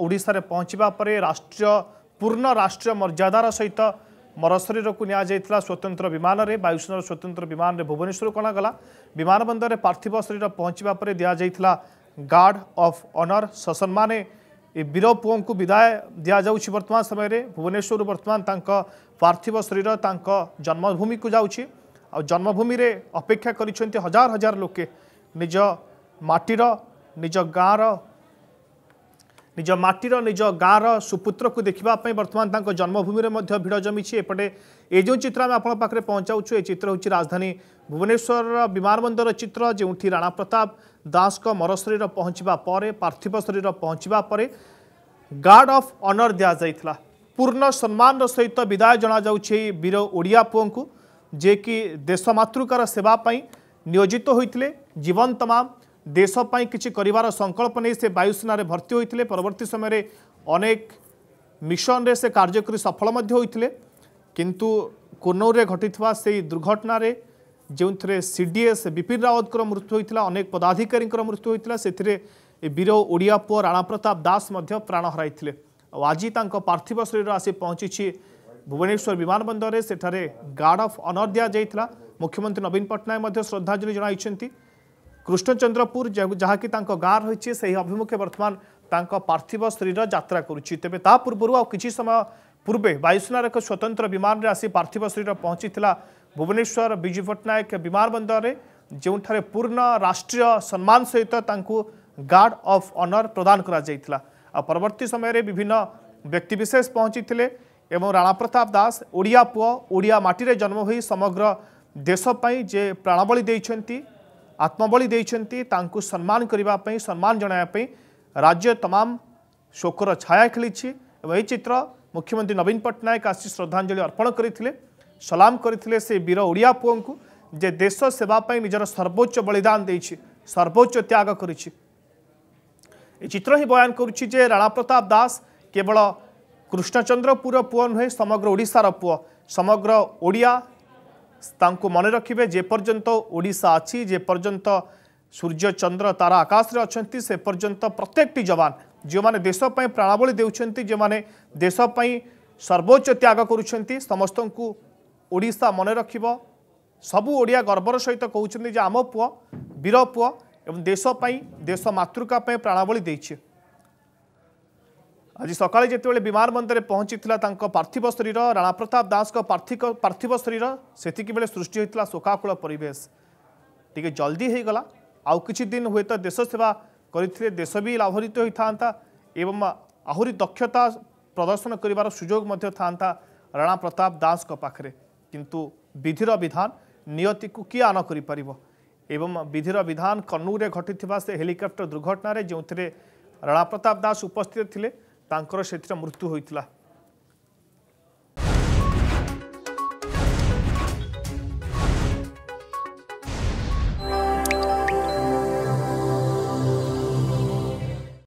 ଓଡ଼ିଶାରେ ପହଞ୍ଚିବା ପରେ ରାଷ୍ଟ୍ରୀୟ ପୂର୍ଣ୍ଣ ରାଷ୍ଟ୍ରୀୟ ମର୍ଯ୍ୟାଦାର ସହିତ ମରଶରୀରକୁ ନିଆଯାଇଥିଲା ସ୍ୱତନ୍ତ୍ର ବିମାନରେ ବାୟୁସେନାର ସ୍ୱତନ୍ତ୍ର ବିମାନରେ ଭୁବନେଶ୍ୱର କ'ଣ ବିମାନ ବନ୍ଦରରେ ପାର୍ଥିବ ଶରୀର ପହଞ୍ଚିବା ପରେ ଦିଆଯାଇଥିଲା ଗାର୍ଡ ଅଫ୍ ଅନର ସସନ୍ମାନେ ଏ ବୀର ପୁଅଙ୍କୁ ବିଦାୟ ଦିଆଯାଉଛି ବର୍ତ୍ତମାନ ସମୟରେ ଭୁବନେଶ୍ୱରରୁ ବର୍ତ୍ତମାନ ତାଙ୍କ ପାର୍ଥିବ ଶରୀର ତାଙ୍କ ଜନ୍ମଭୂମିକୁ ଯାଉଛି ଆଉ ଜନ୍ମଭୂମିରେ ଅପେକ୍ଷା କରିଛନ୍ତି ହଜାର ହଜାର ଲୋକେ ନିଜ ମାଟିର ନିଜ ଗାଁର নিজ মাটির নিজ গাঁর সুপুত্রক দেখা বর্তমান তাঁর জন্মভূমি ভিড় জমিছে এপটে এই যে চিত্র আমি আপনার পাখে পৌঁছাউছু এই চিত্র হচ্ছে রাজধানী ভুবনেশ্বর বিমানবন্দর চিত্র যেটি রাণা প্রতাপ দাসক মরশরীর পৌঁছবা পরে পার্থিব শরীর পৌঁছবা পরে গার্ড অফ অনর দিয়া যাই পূর্ণ সম্মানর সহিত বিদায় জনাযাচ্ছে এই বীর ওড়িয়া পুঁকু যে কি দেশমাতৃকার সেবা নিয়োজিত হয়েছিল জীবন তমাম ଦେଶ ପାଇଁ କିଛି କରିବାର ସଂକଳ୍ପ ନେଇ ସେ ବାୟୁସେନାରେ ଭର୍ତ୍ତି ହୋଇଥିଲେ ପରବର୍ତ୍ତୀ ସମୟରେ ଅନେକ ମିଶନରେ ସେ କାର୍ଯ୍ୟ କରି ସଫଳ ମଧ୍ୟ ହୋଇଥିଲେ କିନ୍ତୁ କୋର୍ଣ୍ଣଉରରେ ଘଟିଥିବା ସେହି ଦୁର୍ଘଟଣାରେ ଯେଉଁଥିରେ ସି ଡି ଏସ୍ ବିପିନ ରାୱତଙ୍କର ମୃତ୍ୟୁ ହୋଇଥିଲା ଅନେକ ପଦାଧିକାରୀଙ୍କର ମୃତ୍ୟୁ ହୋଇଥିଲା ସେଥିରେ ବୀର ଓଡ଼ିଆ ପୁଅ ରାଣା ପ୍ରତାପ ଦାସ ମଧ୍ୟ ପ୍ରାଣ ହରାଇଥିଲେ ଆଉ ଆଜି ତାଙ୍କ ପାର୍ଥିବ ଶରୀର ଆସି ପହଞ୍ଚିଛି ଭୁବନେଶ୍ୱର ବିମାନ ବନ୍ଦରରେ ସେଠାରେ ଗାର୍ଡ଼ ଅଫ୍ ଅନର୍ ଦିଆଯାଇଥିଲା ମୁଖ୍ୟମନ୍ତ୍ରୀ ନବୀନ ପଟ୍ଟନାୟକ ମଧ୍ୟ ଶ୍ରଦ୍ଧାଞ୍ଜଳି ଜଣାଇଛନ୍ତି कृष्णचंद्रपुर जहाँकि गाँ रही से ही अभिमुखे बर्तमान पार्थिव शरीर जात्रा करुच्ची तेरे ता पूर्व समय पूर्वे वायुसेनार एक स्वतंत्र विमान में आसी पार्थिव शरीर पहुंची भुवनेश्वर विजु पट्टनायक विमानबंदर जो पूर्ण राष्ट्रीय सम्मान सहित गार्ड अफ अनर प्रदान करवर्त समय विभिन्न व्यक्तिशेष पहुँची थे एवं राणा प्रताप दास ओडिया पुओ ओडिया जन्म हो समग्र देश जे प्राणवली आत्मबली सम्मान करने सम्मान जनावाई राज्य तमाम शोकर छाया खेली चित्र मुख्यमंत्री नवीन पट्टनायक आसी श्रद्धाजलि अर्पण करते सलाम करते से वीर ओडिया पुओं को जे देश सेवाई निजर सर्वोच्च बलिदान दे सर्वोच्च त्याग कर चित्र ही बयान कर राणा प्रताप दास केवल कृष्णचंद्रपुर पुओ नुहे समग्र ओडार पुओ समग्र ओडिया ତାଙ୍କୁ ମନେ ରଖିବେ ଯେପର୍ଯ୍ୟନ୍ତ ଓଡ଼ିଶା ଅଛି ଯେପର୍ଯ୍ୟନ୍ତ ସୂର୍ଯ୍ୟ ଚନ୍ଦ୍ର ତାରା ଆକାଶରେ ଅଛନ୍ତି ସେ ପର୍ଯ୍ୟନ୍ତ ପ୍ରତ୍ୟେକଟି ଯବାନ ଯେଉଁମାନେ ଦେଶ ପାଇଁ ପ୍ରାଣବଳୀ ଦେଉଛନ୍ତି ଯେଉଁମାନେ ଦେଶ ପାଇଁ ସର୍ବୋଚ୍ଚ ତ୍ୟାଗ କରୁଛନ୍ତି ସମସ୍ତଙ୍କୁ ଓଡ଼ିଶା ମନେ ରଖିବ ସବୁ ଓଡ଼ିଆ ଗର୍ବର ସହିତ କହୁଛନ୍ତି ଯେ ଆମ ପୁଅ ବୀର ପୁଅ ଏବଂ ଦେଶ ପାଇଁ ଦେଶ ମାତୃକା ପାଇଁ ପ୍ରାଣବଳୀ ଦେଇଛି ଆଜି ସକାଳେ ଯେତେବେଳେ ବିମାନବନ୍ଦରରେ ପହଞ୍ଚିଥିଲା ତାଙ୍କ ପାର୍ଥିବ ଶରୀର ରାଣା ପ୍ରତାପ ଦାସଙ୍କ ପାର୍ଥିକ ପାର୍ଥିବ ଶରୀର ସେତିକିବେଳେ ସୃଷ୍ଟି ହୋଇଥିଲା ଶୋକାକୁଳ ପରିବେଶ ଟିକେ ଜଲ୍ଦି ହୋଇଗଲା ଆଉ କିଛି ଦିନ ହୁଏତ ଦେଶ ସେବା କରିଥିଲେ ଦେଶ ବି ଲାଭରିତ ହୋଇଥାନ୍ତା ଏବଂ ଆହୁରି ଦକ୍ଷତା ପ୍ରଦର୍ଶନ କରିବାର ସୁଯୋଗ ମଧ୍ୟ ଥାଆନ୍ତା ରାଣା ପ୍ରତାପ ଦାସଙ୍କ ପାଖରେ କିନ୍ତୁ ବିଧିର ବିଧାନ ନିୟତିକୁ କିଏ ଆନ କରିପାରିବ ଏବଂ ବିଧିର ବିଧାନ କନୁରେ ଘଟିଥିବା ସେ ହେଲିକପ୍ଟର ଦୁର୍ଘଟଣାରେ ଯେଉଁଥିରେ ରାଣା ପ୍ରତାପ ଦାସ ଉପସ୍ଥିତ ଥିଲେ ତାଙ୍କର ସେଥିରେ ମୃତ୍ୟୁ ହୋଇଥିଲା